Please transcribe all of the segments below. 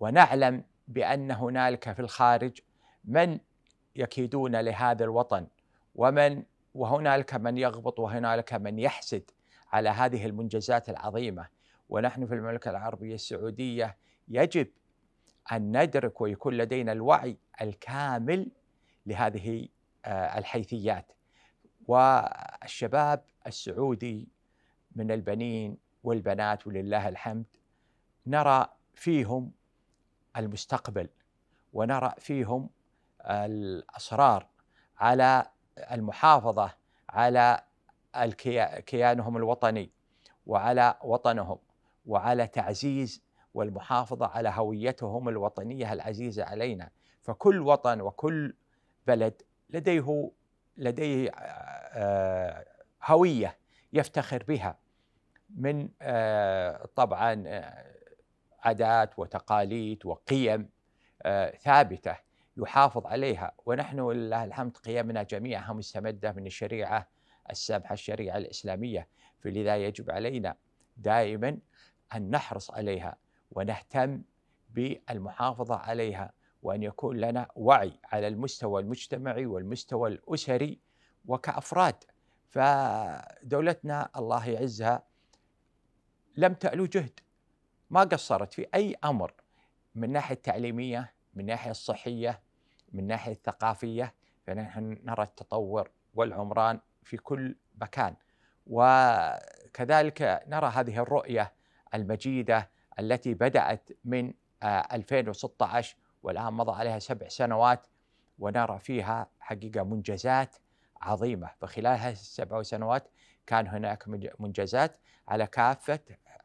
ونعلم بان هنالك في الخارج من يكيدون لهذا الوطن ومن وهنالك من يغبط وهنالك من يحسد على هذه المنجزات العظيمه ونحن في المملكه العربيه السعوديه يجب ان ندرك ويكون لدينا الوعي الكامل لهذه آه، الحيثيات والشباب السعودي من البنين والبنات ولله الحمد نرى فيهم المستقبل ونرى فيهم الأصرار على المحافظة على كيانهم الوطني وعلى وطنهم وعلى تعزيز والمحافظة على هويتهم الوطنية العزيزة علينا فكل وطن وكل بلد لديه لديه آه، هوية يفتخر بها من آه، طبعا آه، عادات وتقاليد وقيم آه، ثابته يحافظ عليها ونحن لله الحمد قيمنا جميعها مستمده من الشريعه السابحه الشريعه الاسلاميه فلذا يجب علينا دائما ان نحرص عليها ونهتم بالمحافظه عليها وان يكون لنا وعي على المستوى المجتمعي والمستوى الاسري وكافراد فدولتنا الله يعزها لم تألو جهد ما قصرت في اي امر من الناحيه التعليميه، من الناحيه الصحيه، من الناحيه الثقافيه، فنحن نرى التطور والعمران في كل مكان. وكذلك نرى هذه الرؤيه المجيده التي بدات من 2016 آه، والان مضى عليها سبع سنوات ونرى فيها حقيقه منجزات عظيمه فخلال هذه السبع سنوات كان هناك منجزات على كافه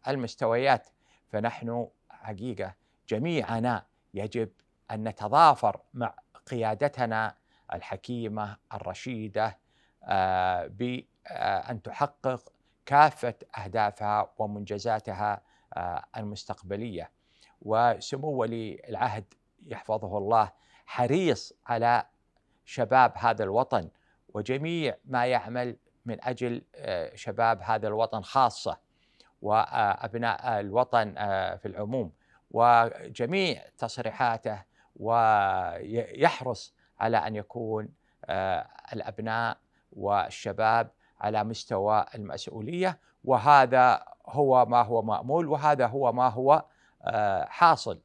المستويات فنحن حقيقه جميعنا يجب ان نتضافر مع قيادتنا الحكيمه الرشيده آه، بان آه، تحقق كافه اهدافها ومنجزاتها آه، المستقبليه وسمو ولي العهد يحفظه الله حريص على شباب هذا الوطن وجميع ما يعمل من اجل شباب هذا الوطن خاصه وابناء الوطن آه، في العموم وجميع تصريحاته ويحرص على ان يكون آه، الابناء والشباب على مستوى المسؤوليه وهذا هو ما هو مامول وهذا هو ما هو آه، حاصل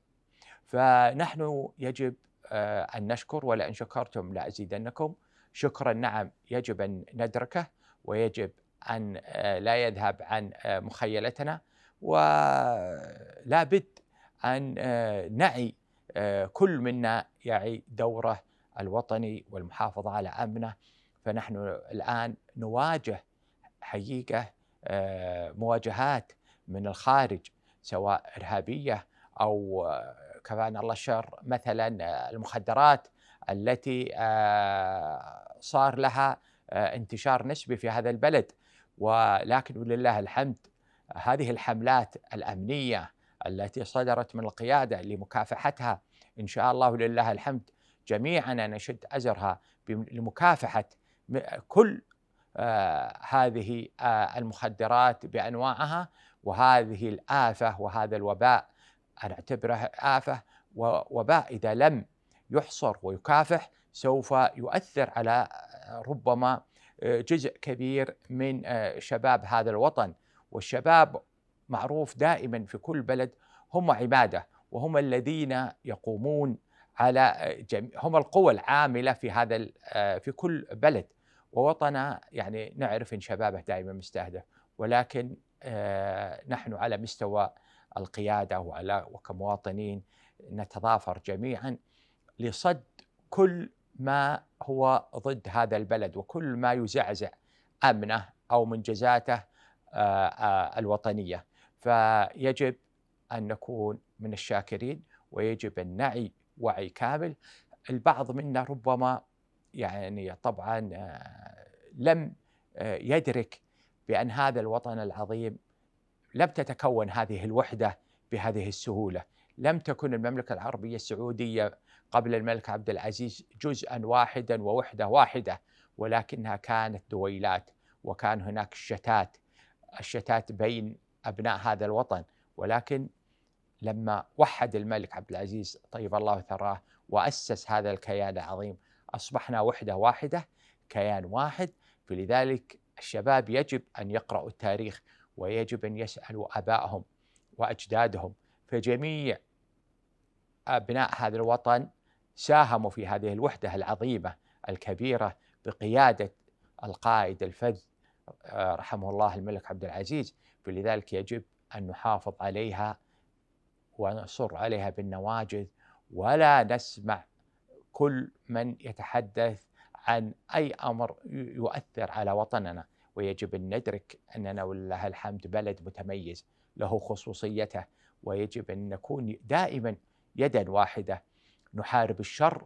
فنحن يجب ان نشكر ولئن شكرتم لازيدنكم شكرا نعم يجب ان ندركه ويجب أن آه، لا يذهب عن آه، مخيلتنا ولا بد أن آه، نعي كل منا يعي دوره الوطني والمحافظة على أمنه فنحن الآن نواجه حقيقة مواجهات من الخارج سواء إرهابية أو كفانا الله الشر مثلا المخدرات التي صار لها انتشار نسبي في هذا البلد ولكن ولله الحمد هذه الحملات الامنيه التي صدرت من القياده لمكافحتها ان شاء الله ولله الحمد جميعنا نشد ازرها لمكافحه كل آه، هذه آه، المخدرات بانواعها وهذه الافه وهذا الوباء انا اعتبره افه ووباء اذا لم يحصر ويكافح سوف يؤثر على آه، ربما جزء كبير من آه، شباب هذا الوطن والشباب معروف دائما في كل بلد هم عباده وهم الذين يقومون على آه، جميع هم القوى العامله في هذا آه، في كل بلد ووطنا يعني نعرف ان شبابه دائما مستهدف ولكن نحن على مستوى القياده وعلى وكمواطنين نتضافر جميعا لصد كل ما هو ضد هذا البلد وكل ما يزعزع امنه او منجزاته آه، آه، الوطنيه فيجب ان نكون من الشاكرين ويجب ان نعي وعي كامل البعض منا ربما يعني طبعا آه، لم يدرك بان هذا الوطن العظيم لم تتكون هذه الوحده بهذه السهوله لم تكن المملكة العربية السعودية قبل الملك عبد العزيز جزءا واحدا ووحدة واحدة ولكنها كانت دويلات وكان هناك شتات الشتات بين أبناء هذا الوطن ولكن لما وحد الملك عبد العزيز طيب الله ثراه وأسس هذا الكيان العظيم أصبحنا وحدة واحدة كيان واحد فلذلك الشباب يجب أن يقرأوا التاريخ ويجب أن يسألوا أبائهم وأجدادهم فجميع أبناء هذا الوطن ساهموا في هذه الوحدة العظيمة الكبيرة بقيادة القائد الفذ آه، رحمه الله الملك عبد العزيز فلذلك يجب أن نحافظ عليها ونصر عليها بالنواجذ ولا نسمع كل من يتحدث عن أي أمر يؤثر على وطننا ويجب أن ندرك أننا ولله الحمد بلد متميز له خصوصيته ويجب أن نكون دائما يدا واحده نحارب الشر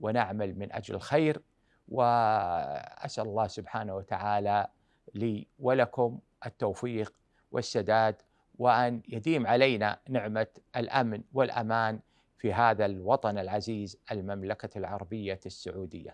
ونعمل من اجل الخير واسال الله سبحانه وتعالى لي ولكم التوفيق والسداد وان يديم علينا نعمه الامن والامان في هذا الوطن العزيز المملكه العربيه السعوديه.